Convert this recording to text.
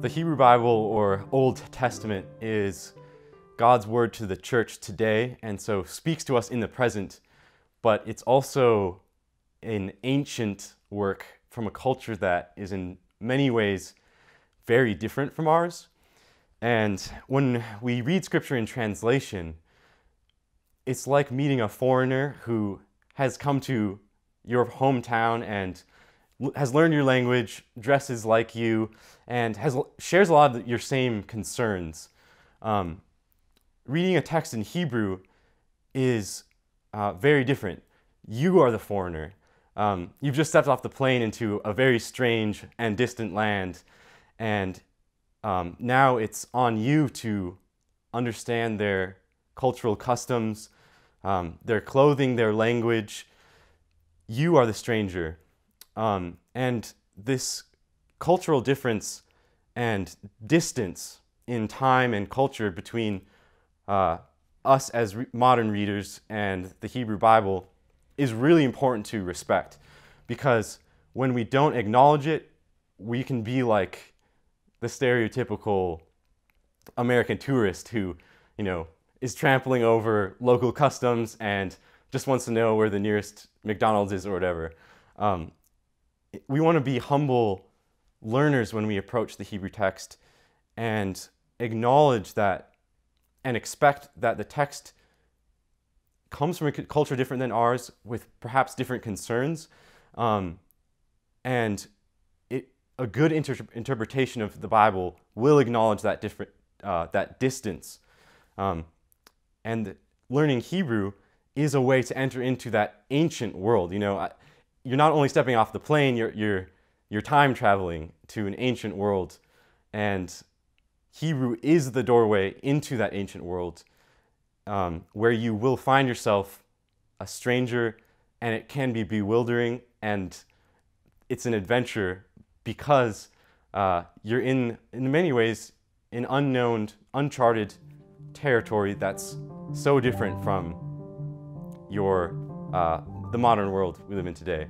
The Hebrew Bible or Old Testament is God's word to the church today and so speaks to us in the present, but it's also an ancient work from a culture that is in many ways very different from ours. And when we read scripture in translation, it's like meeting a foreigner who has come to your hometown and has learned your language, dresses like you, and has shares a lot of your same concerns. Um, reading a text in Hebrew is uh, very different. You are the foreigner. Um, you've just stepped off the plane into a very strange and distant land, and um, now it's on you to understand their cultural customs, um, their clothing, their language. You are the stranger. Um, and this cultural difference and distance in time and culture between uh, us as re modern readers and the Hebrew Bible is really important to respect because when we don't acknowledge it, we can be like the stereotypical American tourist who, you know, is trampling over local customs and just wants to know where the nearest McDonald's is or whatever. Um, we want to be humble learners when we approach the Hebrew text and acknowledge that and expect that the text comes from a culture different than ours with perhaps different concerns. Um, and it, a good inter interpretation of the Bible will acknowledge that, different, uh, that distance. Um, and learning Hebrew is a way to enter into that ancient world. You know, I, you're not only stepping off the plane, you're, you're, you're time traveling to an ancient world. And Hebrew is the doorway into that ancient world um, where you will find yourself a stranger and it can be bewildering and it's an adventure because uh, you're in, in many ways, an unknown, uncharted territory that's so different from your uh, the modern world we live in today.